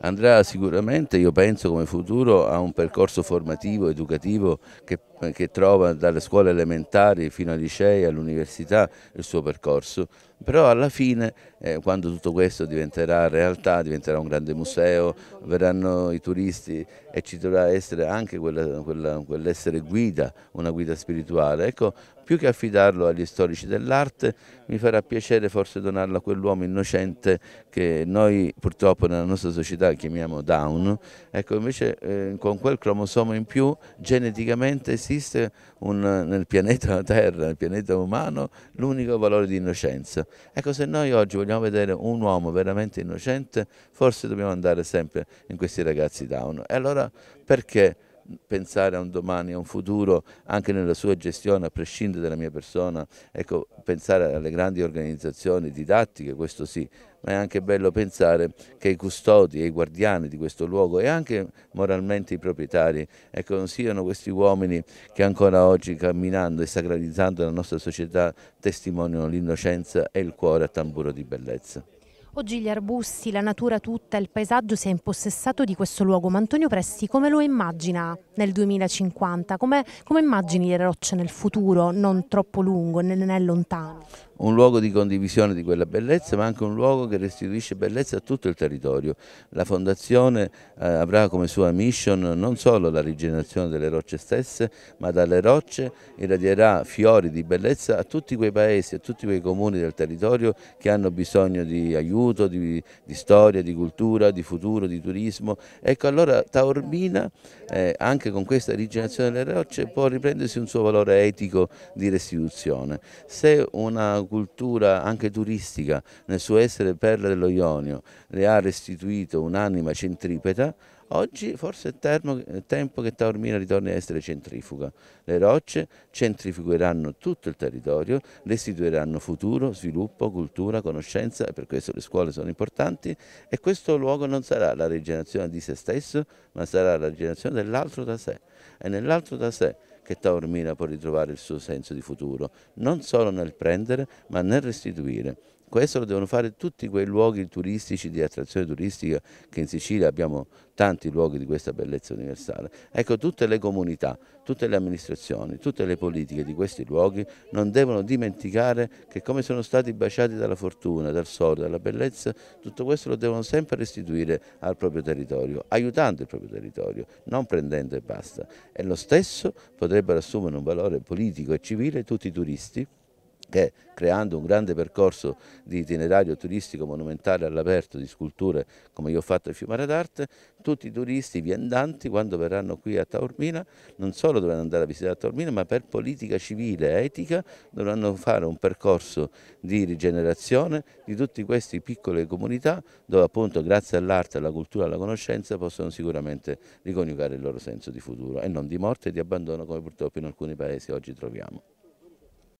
andrà sicuramente, io penso, come futuro a un percorso formativo, educativo che che trova dalle scuole elementari fino ai licei, all'università il suo percorso, però alla fine eh, quando tutto questo diventerà realtà, diventerà un grande museo, verranno i turisti e ci dovrà essere anche quell'essere quell guida, una guida spirituale, ecco più che affidarlo agli storici dell'arte mi farà piacere forse donarlo a quell'uomo innocente che noi purtroppo nella nostra società chiamiamo down, ecco invece eh, con quel cromosomo in più geneticamente si esiste un, nel pianeta Terra, nel pianeta umano, l'unico valore di innocenza. Ecco, se noi oggi vogliamo vedere un uomo veramente innocente, forse dobbiamo andare sempre in questi ragazzi down. E allora perché? pensare a un domani, a un futuro, anche nella sua gestione, a prescindere dalla mia persona, ecco, pensare alle grandi organizzazioni didattiche, questo sì, ma è anche bello pensare che i custodi e i guardiani di questo luogo e anche moralmente i proprietari ecco, non siano questi uomini che ancora oggi camminando e sacralizzando la nostra società testimoniano l'innocenza e il cuore a tamburo di bellezza. Oggi gli arbusti, la natura tutta, il paesaggio si è impossessato di questo luogo, ma Antonio Presti come lo immagina nel 2050? Come, come immagini le rocce nel futuro, non troppo lungo, né, né lontano? un luogo di condivisione di quella bellezza, ma anche un luogo che restituisce bellezza a tutto il territorio. La Fondazione eh, avrà come sua mission non solo la rigenerazione delle rocce stesse, ma dalle rocce irradierà fiori di bellezza a tutti quei paesi, a tutti quei comuni del territorio che hanno bisogno di aiuto vissuto, di, di, storia, di cultura, di futuro, di turismo. Ecco allora Taormina, eh, anche con questa rigenerazione delle rocce, può riprendersi un suo valore etico di restituzione. Se una cultura anche turistica nel suo essere perla dello Ionio le ha restituito un'anima centripeta, Oggi forse è termo, eh, tempo che Taormina ritorni a essere centrifuga. Le rocce centrifugheranno tutto il territorio, restituiranno futuro, sviluppo, cultura, conoscenza per questo le scuole sono importanti e questo luogo non sarà la rigenerazione di se stesso ma sarà la rigenerazione dell'altro da sé. E nell'altro da sé che Taormina può ritrovare il suo senso di futuro, non solo nel prendere ma nel restituire. Questo lo devono fare tutti quei luoghi turistici, di attrazione turistica, che in Sicilia abbiamo tanti luoghi di questa bellezza universale. Ecco, tutte le comunità, tutte le amministrazioni, tutte le politiche di questi luoghi non devono dimenticare che come sono stati baciati dalla fortuna, dal sole, dalla bellezza, tutto questo lo devono sempre restituire al proprio territorio, aiutando il proprio territorio, non prendendo e basta. E lo stesso potrebbero assumere un valore politico e civile tutti i turisti che creando un grande percorso di itinerario turistico monumentale all'aperto di sculture come io ho fatto a Fiumara d'Arte, tutti i turisti viandanti quando verranno qui a Taormina non solo dovranno andare a visitare Taormina ma per politica civile e etica dovranno fare un percorso di rigenerazione di tutte queste piccole comunità dove appunto grazie all'arte, alla cultura, alla conoscenza possono sicuramente riconiugare il loro senso di futuro e non di morte e di abbandono come purtroppo in alcuni paesi oggi troviamo.